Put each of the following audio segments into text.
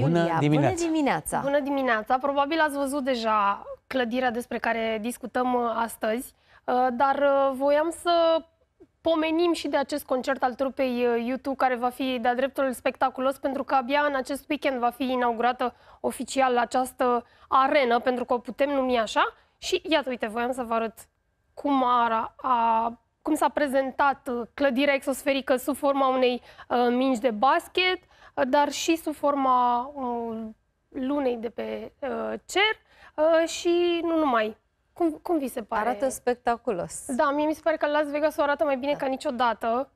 bună dimineața. bună dimineața! Bună dimineața! Probabil ați văzut deja clădirea despre care discutăm uh, astăzi, uh, dar uh, voiam să pomenim și de acest concert al trupei YouTube care va fi de-a dreptul spectaculos pentru că abia în acest weekend va fi inaugurată oficial această arenă, pentru că o putem numi așa. Și iată, uite, voiam să vă arăt cum, ara, a, cum s-a prezentat clădirea exosferică sub forma unei uh, mingi de basket, dar și sub forma uh, lunei de pe uh, cer uh, și nu numai. Cum, cum vi se pare? Arată spectaculos. Da, mie mi se pare că Las Vegas o arată mai bine da. ca niciodată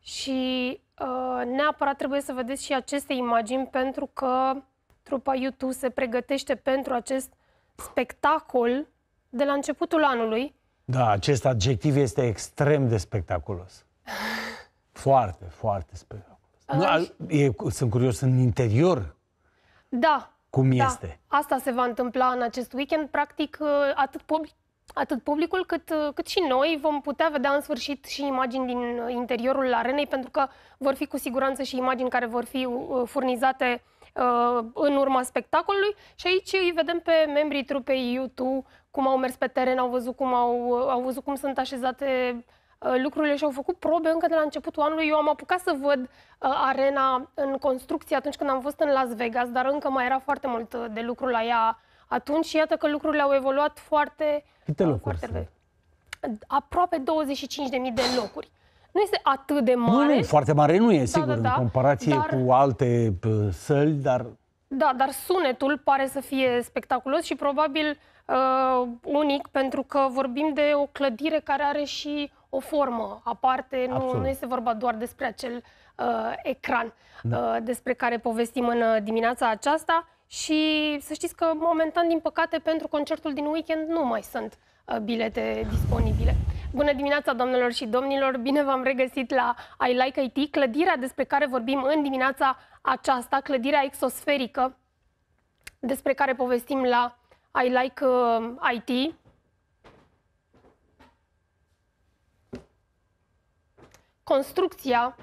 și neapărat trebuie să vedeți și aceste imagini pentru că trupa YouTube se pregătește pentru acest spectacol de la începutul anului. Da, acest adjectiv este extrem de spectaculos. Foarte, foarte spectaculos. Nu, a, e, sunt curios în interior. Da. Cum da. este? Asta se va întâmpla în acest weekend. Practic, uh, atât public, atât publicul cât, uh, cât și noi vom putea vedea în sfârșit și imagini din uh, interiorul arenei, pentru că vor fi cu siguranță și imagini care vor fi furnizate uh, în urma spectacolului și aici îi vedem pe membrii trupei YouTube cum au mers pe teren, au văzut cum, au, au văzut cum sunt așezate Uh, lucrurile și au făcut probe încă de la începutul anului. Eu am apucat să văd uh, arena în construcție atunci când am fost în Las Vegas, dar încă mai era foarte mult uh, de lucru la ea atunci și iată că lucrurile au evoluat foarte... Câte locuri foarte Aproape 25.000 de locuri nu este atât de mare. Nu, nu, foarte mare nu e, da, da sigur, da, da, în comparație dar, cu alte săli, dar... Da, dar sunetul pare să fie spectaculos și probabil uh, unic, pentru că vorbim de o clădire care are și o formă aparte, nu, nu este vorba doar despre acel uh, ecran da. uh, despre care povestim în uh, dimineața aceasta și să știți că momentan, din păcate, pentru concertul din weekend nu mai sunt uh, bilete disponibile. Bună dimineața, domnilor și domnilor! Bine v-am regăsit la I Like IT, clădirea despre care vorbim în dimineața aceasta, clădirea exosferică despre care povestim la I Like uh, IT, construcția,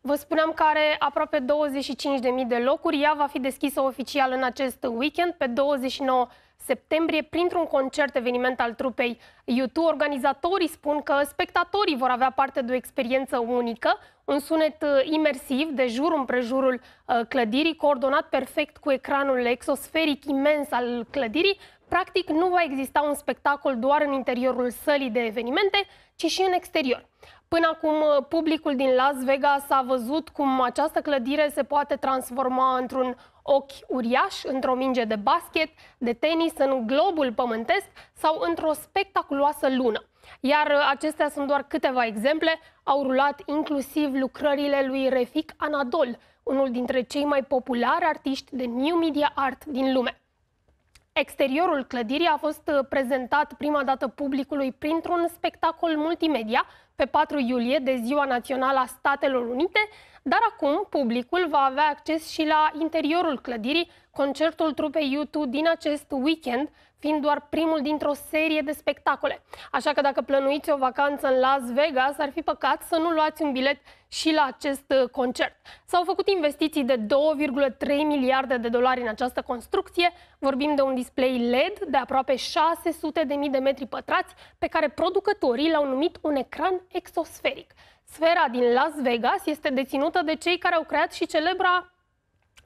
vă spuneam că are aproape 25.000 de locuri. Ea va fi deschisă oficial în acest weekend, pe 29 septembrie, printr-un concert eveniment al trupei YouTube. Organizatorii spun că spectatorii vor avea parte de o experiență unică, un sunet uh, imersiv de jur împrejurul uh, clădirii, coordonat perfect cu ecranul exosferic imens al clădirii, Practic, nu va exista un spectacol doar în interiorul sălii de evenimente, ci și în exterior. Până acum, uh, publicul din Las Vegas a văzut cum această clădire se poate transforma într-un ochi uriaș, într-o minge de basket, de tenis, în globul pământesc sau într-o spectaculoasă lună. Iar uh, acestea sunt doar câteva exemple, au rulat inclusiv lucrările lui Refik Anadol, unul dintre cei mai populari artiști de New Media Art din lume. Exteriorul clădirii a fost uh, prezentat prima dată publicului printr-un spectacol multimedia pe 4 iulie de Ziua Națională a Statelor Unite, dar acum publicul va avea acces și la interiorul clădirii, concertul trupei YouTube din acest weekend, fiind doar primul dintr-o serie de spectacole. Așa că dacă plănuiți o vacanță în Las Vegas, ar fi păcat să nu luați un bilet și la acest uh, concert. S-au făcut investiții de 2,3 miliarde de dolari în această construcție. Vorbim de un display LED de aproape 600.000 de de metri pătrați, pe care producătorii l-au numit un ecran exosferic. Sfera din Las Vegas este deținută de cei care au creat și celebra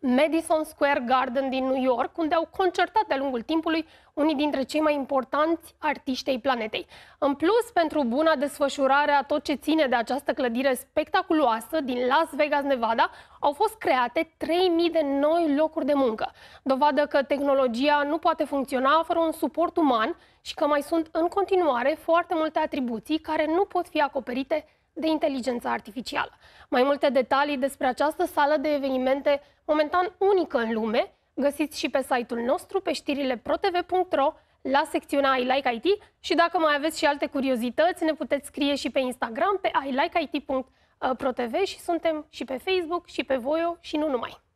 Madison Square Garden din New York, unde au concertat de-a lungul timpului unii dintre cei mai importanți artiștei planetei. În plus, pentru buna desfășurare a tot ce ține de această clădire spectaculoasă din Las Vegas, Nevada, au fost create 3.000 de noi locuri de muncă. Dovadă că tehnologia nu poate funcționa fără un suport uman și că mai sunt în continuare foarte multe atribuții care nu pot fi acoperite de inteligența artificială. Mai multe detalii despre această sală de evenimente momentan unică în lume Găsiți și pe site-ul nostru pe știrile protv.ro la secțiunea I Like IT și dacă mai aveți și alte curiozități, ne puteți scrie și pe Instagram pe ilikeit.protv uh, și suntem și pe Facebook și pe Voio și nu numai.